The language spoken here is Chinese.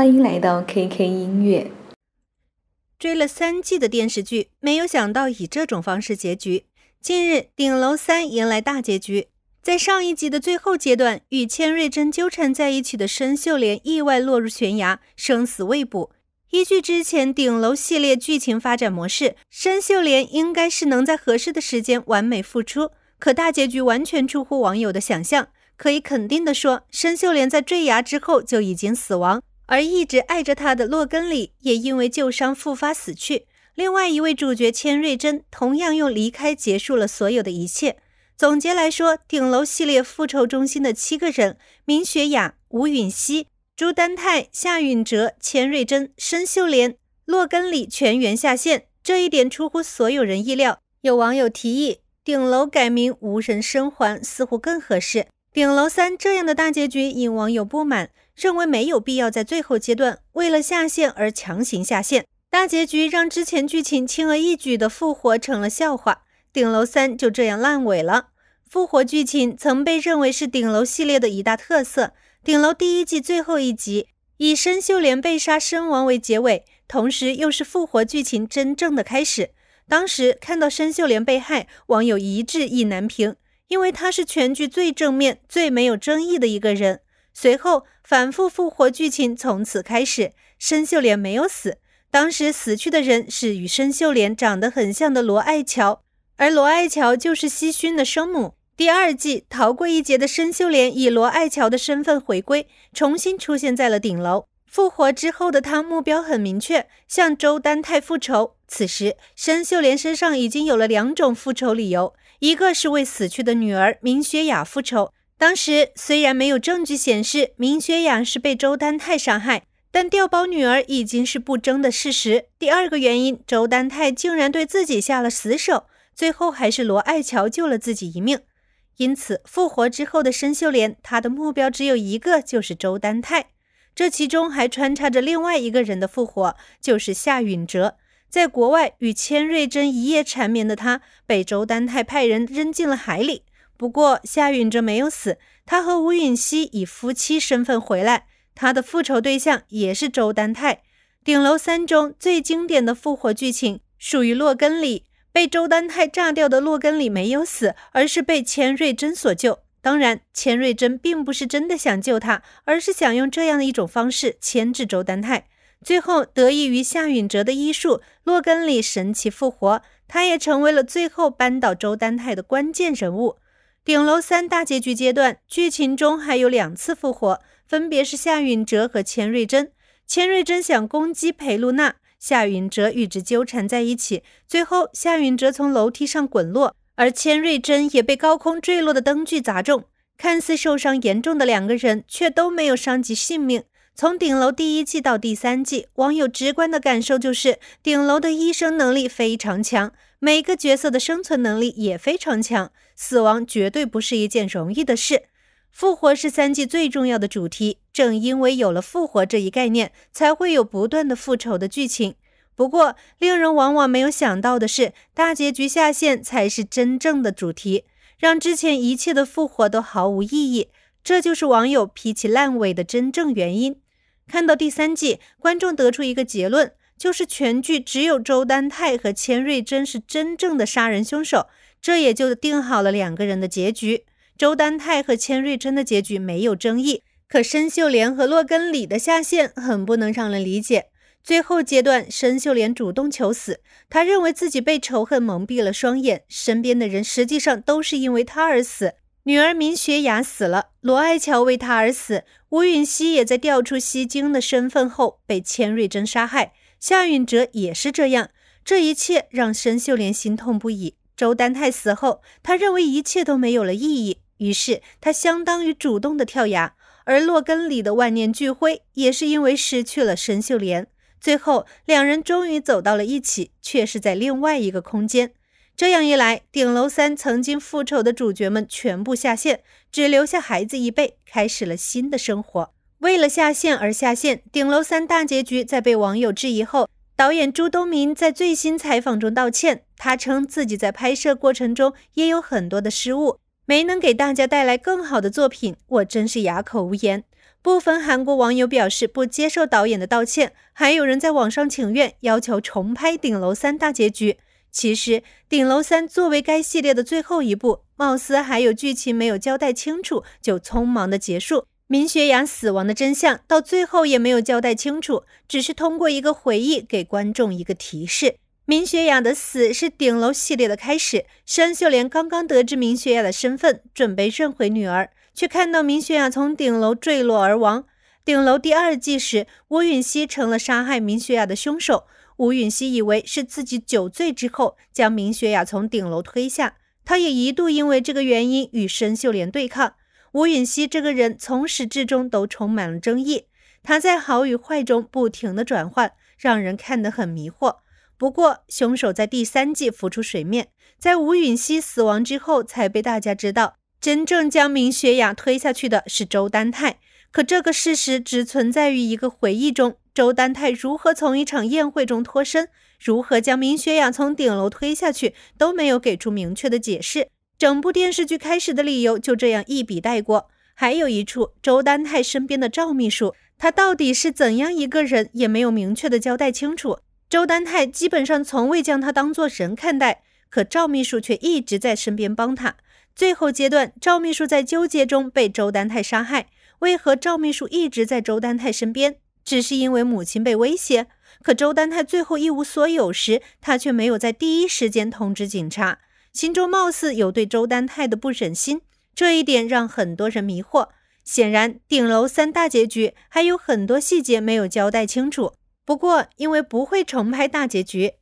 欢迎来到 KK 音乐。追了三季的电视剧，没有想到以这种方式结局。近日，《顶楼三》迎来大结局，在上一集的最后阶段，与千瑞珍纠缠在一起的申秀莲意外落入悬崖，生死未卜。依据之前《顶楼》系列剧情发展模式，申秀莲应该是能在合适的时间完美复出。可大结局完全出乎网友的想象。可以肯定的说，申秀莲在坠崖之后就已经死亡。而一直爱着他的洛根里也因为旧伤复发死去。另外一位主角千瑞珍同样用离开结束了所有的一切。总结来说，《顶楼》系列复仇中心的七个人：明雪雅、吴允熙、朱丹泰、夏允哲、千瑞珍、申秀莲、洛根里，全员下线。这一点出乎所有人意料。有网友提议，《顶楼》改名“无人生还”似乎更合适。《顶楼三》这样的大结局引网友不满。认为没有必要在最后阶段为了下线而强行下线，大结局让之前剧情轻而易举的复活成了笑话，《顶楼三》就这样烂尾了。复活剧情曾被认为是《顶楼》系列的一大特色，《顶楼》第一季最后一集以申秀莲被杀身亡为结尾，同时又是复活剧情真正的开始。当时看到申秀莲被害，网友一致意难平，因为她是全剧最正面、最没有争议的一个人。随后反复复活剧情从此开始，申秀莲没有死。当时死去的人是与申秀莲长得很像的罗爱乔，而罗爱乔就是西勋的生母。第二季逃过一劫的申秀莲以罗爱乔的身份回归，重新出现在了顶楼。复活之后的她目标很明确，向周丹泰复仇。此时申秀莲身上已经有了两种复仇理由，一个是为死去的女儿明雪雅复仇。当时虽然没有证据显示明学雅是被周丹泰杀害，但调包女儿已经是不争的事实。第二个原因，周丹泰竟然对自己下了死手，最后还是罗爱乔救了自己一命。因此，复活之后的申秀莲，她的目标只有一个，就是周丹泰。这其中还穿插着另外一个人的复活，就是夏允哲。在国外与千瑞珍一夜缠绵的他，被周丹泰派人扔进了海里。不过夏允哲没有死，他和吴允熙以夫妻身份回来，他的复仇对象也是周丹泰。顶楼三中最经典的复活剧情属于洛根里，被周丹泰炸掉的洛根里没有死，而是被千瑞珍所救。当然，千瑞珍并不是真的想救他，而是想用这样的一种方式牵制周丹泰。最后，得益于夏允哲的医术，洛根里神奇复活，他也成为了最后扳倒周丹泰的关键人物。顶楼三大结局阶段，剧情中还有两次复活，分别是夏允哲和千瑞珍。千瑞珍想攻击裴露娜，夏允哲与之纠缠在一起，最后夏允哲从楼梯上滚落，而千瑞珍也被高空坠落的灯具砸中。看似受伤严重的两个人，却都没有伤及性命。从顶楼第一季到第三季，网友直观的感受就是顶楼的医生能力非常强，每个角色的生存能力也非常强，死亡绝对不是一件容易的事。复活是三季最重要的主题，正因为有了复活这一概念，才会有不断的复仇的剧情。不过，令人往往没有想到的是，大结局下线才是真正的主题，让之前一切的复活都毫无意义。这就是网友脾气烂尾的真正原因。看到第三季，观众得出一个结论，就是全剧只有周丹泰和千瑞珍是真正的杀人凶手，这也就定好了两个人的结局。周丹泰和千瑞珍的结局没有争议，可申秀莲和洛根李的下线很不能让人理解。最后阶段，申秀莲主动求死，她认为自己被仇恨蒙蔽了双眼，身边的人实际上都是因为她而死。女儿明雪雅死了，罗爱乔为她而死，吴允熙也在调出西京的身份后被千瑞珍杀害，夏允哲也是这样，这一切让申秀莲心痛不已。周丹泰死后，他认为一切都没有了意义，于是他相当于主动的跳崖。而洛根里的万念俱灰，也是因为失去了申秀莲。最后，两人终于走到了一起，却是在另外一个空间。这样一来，顶楼三曾经复仇的主角们全部下线，只留下孩子一辈开始了新的生活。为了下线而下线，顶楼三大结局在被网友质疑后，导演朱东明在最新采访中道歉。他称自己在拍摄过程中也有很多的失误，没能给大家带来更好的作品，我真是哑口无言。部分韩国网友表示不接受导演的道歉，还有人在网上请愿，要求重拍顶楼三大结局。其实，《顶楼三》作为该系列的最后一部，貌似还有剧情没有交代清楚，就匆忙的结束。明雪雅死亡的真相到最后也没有交代清楚，只是通过一个回忆给观众一个提示：明雪雅的死是《顶楼》系列的开始。申秀莲刚刚得知明雪雅的身份，准备认回女儿，却看到明雪雅从顶楼坠落而亡。顶楼第二季时，吴允熙成了杀害明雪雅的凶手。吴允熙以为是自己酒醉之后将明雪雅从顶楼推下，他也一度因为这个原因与申秀莲对抗。吴允熙这个人从始至终都充满了争议，他在好与坏中不停的转换，让人看得很迷惑。不过凶手在第三季浮出水面，在吴允熙死亡之后才被大家知道，真正将明雪雅推下去的是周丹泰，可这个事实只存在于一个回忆中。周丹泰如何从一场宴会中脱身，如何将明雪雅从顶楼推下去，都没有给出明确的解释。整部电视剧开始的理由就这样一笔带过。还有一处，周丹泰身边的赵秘书，他到底是怎样一个人，也没有明确的交代清楚。周丹泰基本上从未将他当作人看待，可赵秘书却一直在身边帮他。最后阶段，赵秘书在纠结中被周丹泰杀害。为何赵秘书一直在周丹泰身边？只是因为母亲被威胁，可周丹泰最后一无所有时，他却没有在第一时间通知警察，心中貌似有对周丹泰的不忍心，这一点让很多人迷惑。显然，顶楼三大结局还有很多细节没有交代清楚。不过，因为不会重拍大结局。